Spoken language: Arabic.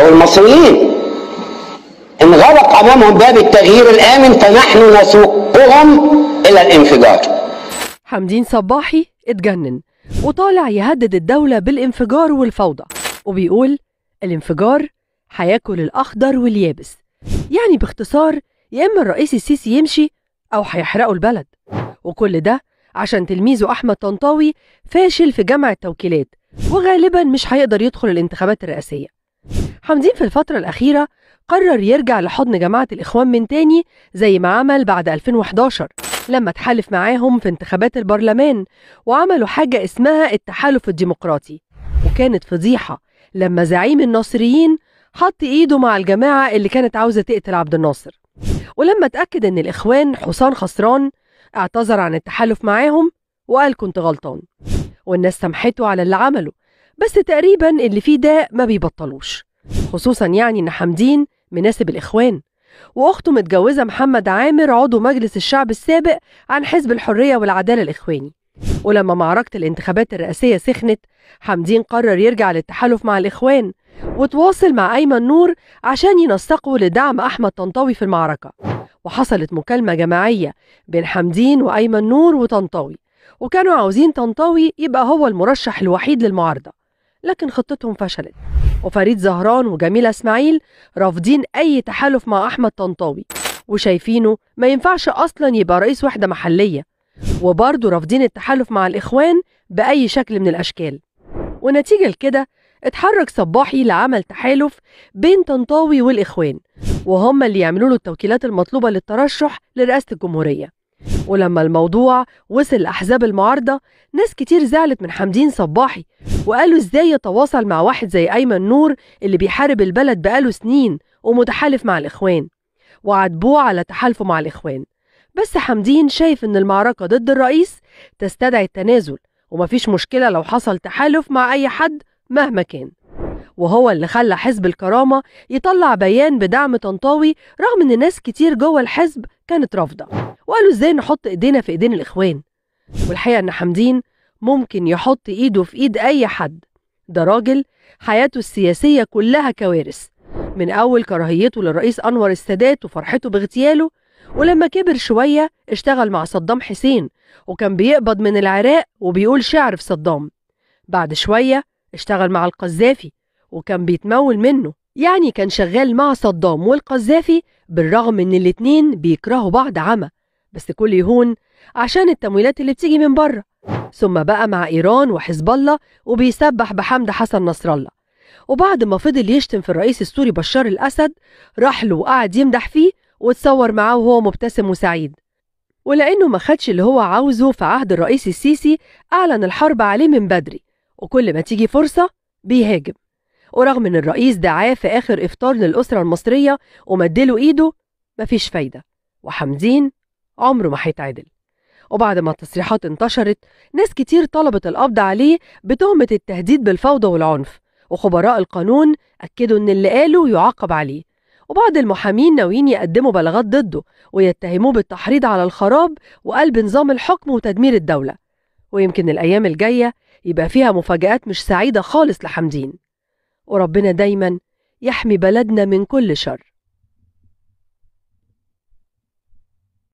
أو المصريين انغلق امامهم باب التغيير الامن فنحن نسوقهم الى الانفجار حمدين صباحي اتجنن وطالع يهدد الدولة بالانفجار والفوضى وبيقول الانفجار هياكل الأخضر واليابس يعني باختصار يا إما الرئيس السيسي يمشي أو هيحرقوا البلد وكل ده عشان تلميذه أحمد طنطاوي فاشل في جمع التوكيلات وغالبا مش هيقدر يدخل الانتخابات الرئاسية حمدين في الفترة الأخيرة قرر يرجع لحضن جماعة الإخوان من تاني زي ما عمل بعد 2011 لما تحالف معاهم في انتخابات البرلمان وعملوا حاجة اسمها التحالف الديمقراطي وكانت فضيحة لما زعيم الناصريين حط إيده مع الجماعة اللي كانت عاوزة تقتل عبد الناصر ولما اتأكد إن الإخوان حصان خسران اعتذر عن التحالف معاهم وقال كنت غلطان والناس سامحته على اللي عمله بس تقريبا اللي فيه ده ما بيبطلوش خصوصا يعني إن حمدين مناسب الإخوان وأخته متجوزة محمد عامر عضو مجلس الشعب السابق عن حزب الحرية والعدالة الإخواني ولما معركة الانتخابات الرئاسية سخنت حمدين قرر يرجع للتحالف مع الإخوان وتواصل مع أيمن نور عشان ينسقوا لدعم أحمد طنطاوي في المعركة وحصلت مكالمة جماعية بين حمدين وأيمن نور وطنطاوي وكانوا عاوزين طنطاوي يبقى هو المرشح الوحيد للمعارضة لكن خطتهم فشلت وفريد زهران وجميلة اسماعيل رافضين أي تحالف مع أحمد طنطاوي وشايفينه ما ينفعش أصلا يبقى رئيس وحدة محلية وبرضه رافضين التحالف مع الإخوان بأي شكل من الأشكال ونتيجة لكده اتحرك صباحي لعمل تحالف بين طنطاوي والإخوان وهم اللي يعملوا له التوكيلات المطلوبة للترشح لرئاسة الجمهورية ولما الموضوع وصل لأحزاب المعارضة ناس كتير زعلت من حمدين صباحي وقالوا ازاي يتواصل مع واحد زي ايمن نور اللي بيحارب البلد بقاله سنين ومتحالف مع الاخوان وعاتبوه على تحالفه مع الاخوان بس حمدين شايف ان المعركه ضد الرئيس تستدعي التنازل ومفيش مشكله لو حصل تحالف مع اي حد مهما كان وهو اللي خلى حزب الكرامة يطلع بيان بدعم طنطاوي رغم ان ناس كتير جوه الحزب كانت رافضة وقالوا ازاي نحط ايدينا في ايدين الاخوان والحقيقة ان حمدين ممكن يحط إيده في إيد أي حد ده راجل حياته السياسية كلها كوارث من أول كراهيته للرئيس أنور السادات وفرحته باغتياله ولما كبر شوية اشتغل مع صدام حسين وكان بيقبض من العراق وبيقول شعر في صدام بعد شوية اشتغل مع القذافي وكان بيتمول منه يعني كان شغال مع صدام والقذافي بالرغم ان الاتنين بيكرهوا بعض عمى بس كل يهون عشان التمويلات اللي بتيجي من بره ثم بقى مع إيران وحزب الله وبيسبح بحمد حسن نصر الله وبعد ما فضل يشتم في الرئيس السوري بشار الأسد راح له وقعد يمدح فيه واتصور معاه وهو مبتسم وسعيد ولأنه ما خدش اللي هو عاوزه في عهد الرئيس السيسي أعلن الحرب عليه من بدري وكل ما تيجي فرصة بيهاجم ورغم ان الرئيس دعاه في اخر افطار للاسره المصريه ومدله ايده مفيش فايده وحمدين عمره ما هيتعدل وبعد ما التصريحات انتشرت ناس كتير طلبت القبض عليه بتهمة التهديد بالفوضى والعنف وخبراء القانون أكدوا إن اللي قاله يعاقب عليه وبعض المحامين ناويين يقدموا بلاغات ضده ويتهموه بالتحريض على الخراب وقلب نظام الحكم وتدمير الدولة ويمكن الأيام الجاية يبقى فيها مفاجآت مش سعيدة خالص لحمدين وربنا دايما يحمي بلدنا من كل شر